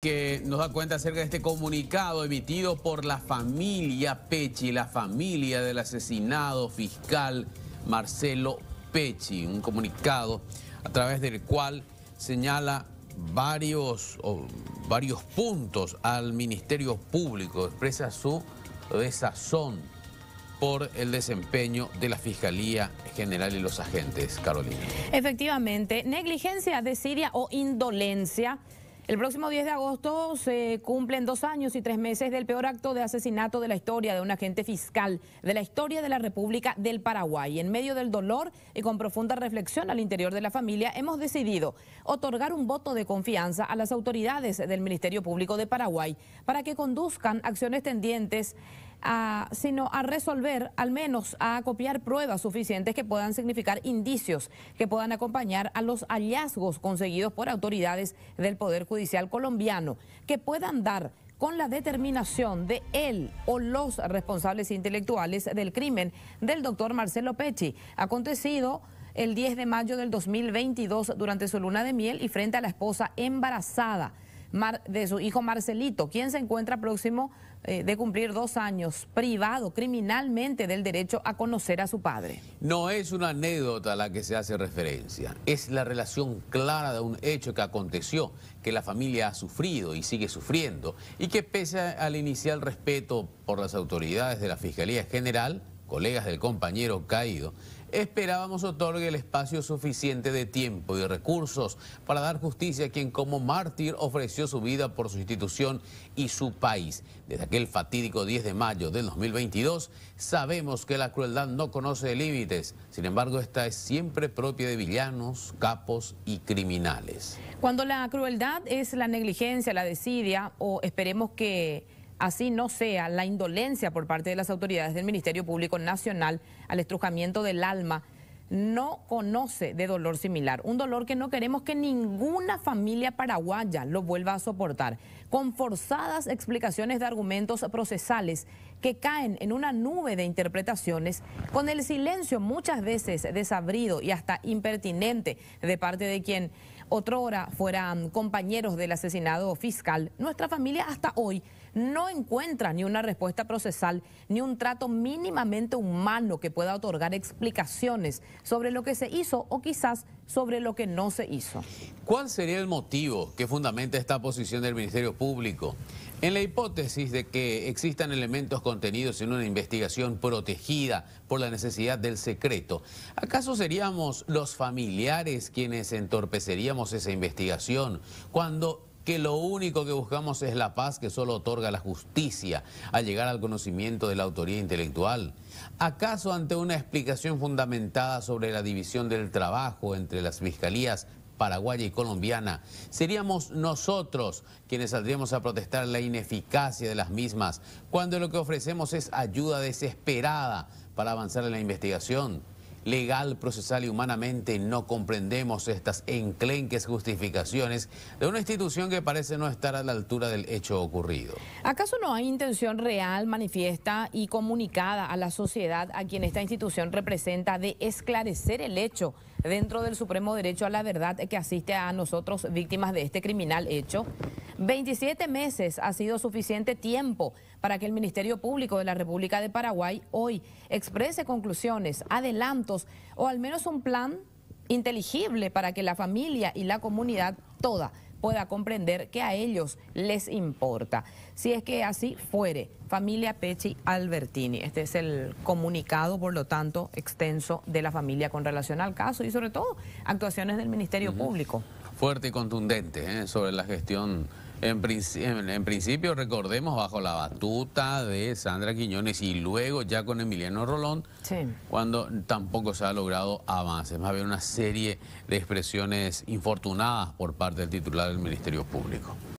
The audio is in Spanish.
que nos da cuenta acerca de este comunicado emitido por la familia Pechi, la familia del asesinado fiscal Marcelo Pechi, un comunicado a través del cual señala varios, varios puntos al Ministerio Público, expresa su desazón por el desempeño de la Fiscalía General y los agentes, Carolina. Efectivamente, negligencia de Siria o indolencia el próximo 10 de agosto se cumplen dos años y tres meses del peor acto de asesinato de la historia de un agente fiscal, de la historia de la República del Paraguay. En medio del dolor y con profunda reflexión al interior de la familia, hemos decidido otorgar un voto de confianza a las autoridades del Ministerio Público de Paraguay para que conduzcan acciones tendientes sino a resolver, al menos a copiar pruebas suficientes que puedan significar indicios que puedan acompañar a los hallazgos conseguidos por autoridades del Poder Judicial colombiano, que puedan dar con la determinación de él o los responsables intelectuales del crimen del doctor Marcelo Pecci, acontecido el 10 de mayo del 2022 durante su luna de miel y frente a la esposa embarazada de su hijo Marcelito, quien se encuentra próximo eh, de cumplir dos años privado criminalmente del derecho a conocer a su padre. No es una anécdota a la que se hace referencia, es la relación clara de un hecho que aconteció, que la familia ha sufrido y sigue sufriendo, y que pese al inicial respeto por las autoridades de la Fiscalía General, colegas del compañero caído, esperábamos otorgue el espacio suficiente de tiempo y recursos para dar justicia a quien como mártir ofreció su vida por su institución y su país. Desde aquel fatídico 10 de mayo del 2022, sabemos que la crueldad no conoce límites. Sin embargo, esta es siempre propia de villanos, capos y criminales. Cuando la crueldad es la negligencia, la desidia o esperemos que Así no sea la indolencia por parte de las autoridades del Ministerio Público Nacional al estrujamiento del alma, no conoce de dolor similar, un dolor que no queremos que ninguna familia paraguaya lo vuelva a soportar, con forzadas explicaciones de argumentos procesales que caen en una nube de interpretaciones, con el silencio muchas veces desabrido y hasta impertinente de parte de quien otrora fueran compañeros del asesinado fiscal, nuestra familia hasta hoy no encuentra ni una respuesta procesal ni un trato mínimamente humano que pueda otorgar explicaciones sobre lo que se hizo o quizás sobre lo que no se hizo. ¿Cuál sería el motivo que fundamenta esta posición del Ministerio Público? En la hipótesis de que existan elementos contenidos en una investigación protegida por la necesidad del secreto, ¿acaso seríamos los familiares quienes entorpeceríamos esa investigación cuando que lo único que buscamos es la paz que solo otorga la justicia al llegar al conocimiento de la autoría intelectual. ¿Acaso ante una explicación fundamentada sobre la división del trabajo entre las fiscalías paraguaya y colombiana, seríamos nosotros quienes saldríamos a protestar la ineficacia de las mismas, cuando lo que ofrecemos es ayuda desesperada para avanzar en la investigación? legal, procesal y humanamente no comprendemos estas enclenques justificaciones de una institución que parece no estar a la altura del hecho ocurrido. ¿Acaso no hay intención real, manifiesta y comunicada a la sociedad a quien esta institución representa de esclarecer el hecho dentro del supremo derecho a la verdad que asiste a nosotros víctimas de este criminal hecho? 27 meses ha sido suficiente tiempo para que el Ministerio Público de la República de Paraguay hoy exprese conclusiones, adelantos o al menos un plan inteligible para que la familia y la comunidad toda pueda comprender que a ellos les importa. Si es que así fuere, familia Pecci Albertini. Este es el comunicado, por lo tanto, extenso de la familia con relación al caso y sobre todo actuaciones del Ministerio Público. Fuerte y contundente ¿eh? sobre la gestión en, principio, recordemos, bajo la batuta de Sandra Quiñones y luego ya con Emiliano Rolón, cuando tampoco se ha logrado avances. Más bien una serie de expresiones infortunadas por parte del titular del Ministerio Público.